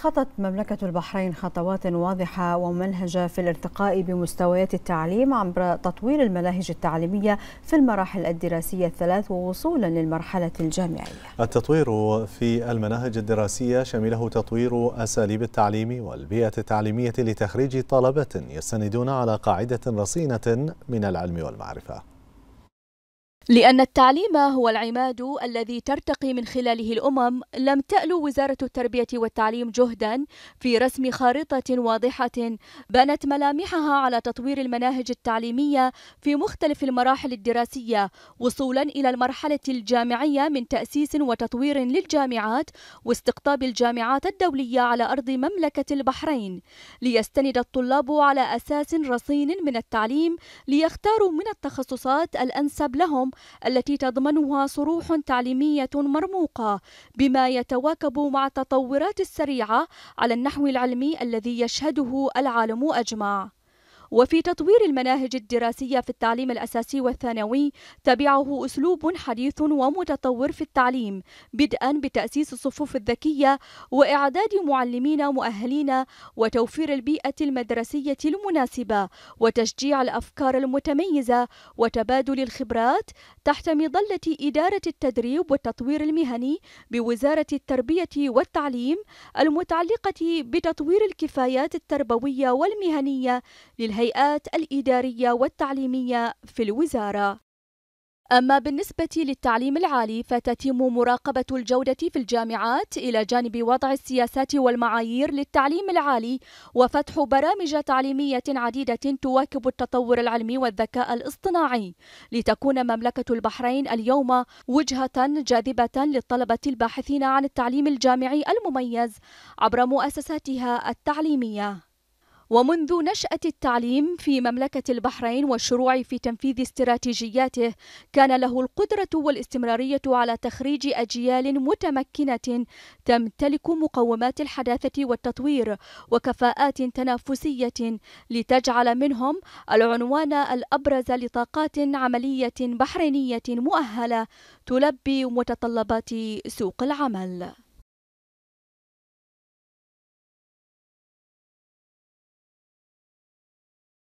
خطت مملكة البحرين خطوات واضحة ومنهجة في الارتقاء بمستويات التعليم عبر تطوير المناهج التعليمية في المراحل الدراسية الثلاث ووصولا للمرحلة الجامعية. التطوير في المناهج الدراسية شمله تطوير أساليب التعليم والبيئة التعليمية لتخريج طلبة يستندون على قاعدة رصينة من العلم والمعرفة. لأن التعليم هو العماد الذي ترتقي من خلاله الأمم، لم تألو وزارة التربية والتعليم جهدا في رسم خارطة واضحة بنت ملامحها على تطوير المناهج التعليمية في مختلف المراحل الدراسية، وصولا إلى المرحلة الجامعية من تأسيس وتطوير للجامعات واستقطاب الجامعات الدولية على أرض مملكة البحرين، ليستند الطلاب على أساس رصين من التعليم ليختاروا من التخصصات الأنسب لهم التي تضمنها صروح تعليمية مرموقة بما يتواكب مع التطورات السريعة على النحو العلمي الذي يشهده العالم أجمع وفي تطوير المناهج الدراسية في التعليم الأساسي والثانوي تبعه أسلوب حديث ومتطور في التعليم بدءا بتأسيس الصفوف الذكية وإعداد معلمين مؤهلين وتوفير البيئة المدرسية المناسبة وتشجيع الأفكار المتميزة وتبادل الخبرات تحت مظلة إدارة التدريب والتطوير المهني بوزارة التربية والتعليم المتعلقة بتطوير الكفايات التربوية والمهنية للهدف الهيئات الإدارية والتعليمية في الوزارة. أما بالنسبة للتعليم العالي فتتم مراقبة الجودة في الجامعات إلى جانب وضع السياسات والمعايير للتعليم العالي وفتح برامج تعليمية عديدة تواكب التطور العلمي والذكاء الاصطناعي لتكون مملكة البحرين اليوم وجهة جاذبة للطلبة الباحثين عن التعليم الجامعي المميز عبر مؤسساتها التعليمية. ومنذ نشأة التعليم في مملكة البحرين والشروع في تنفيذ استراتيجياته كان له القدرة والاستمرارية على تخريج أجيال متمكنة تمتلك مقومات الحداثة والتطوير وكفاءات تنافسية لتجعل منهم العنوان الأبرز لطاقات عملية بحرينية مؤهلة تلبي متطلبات سوق العمل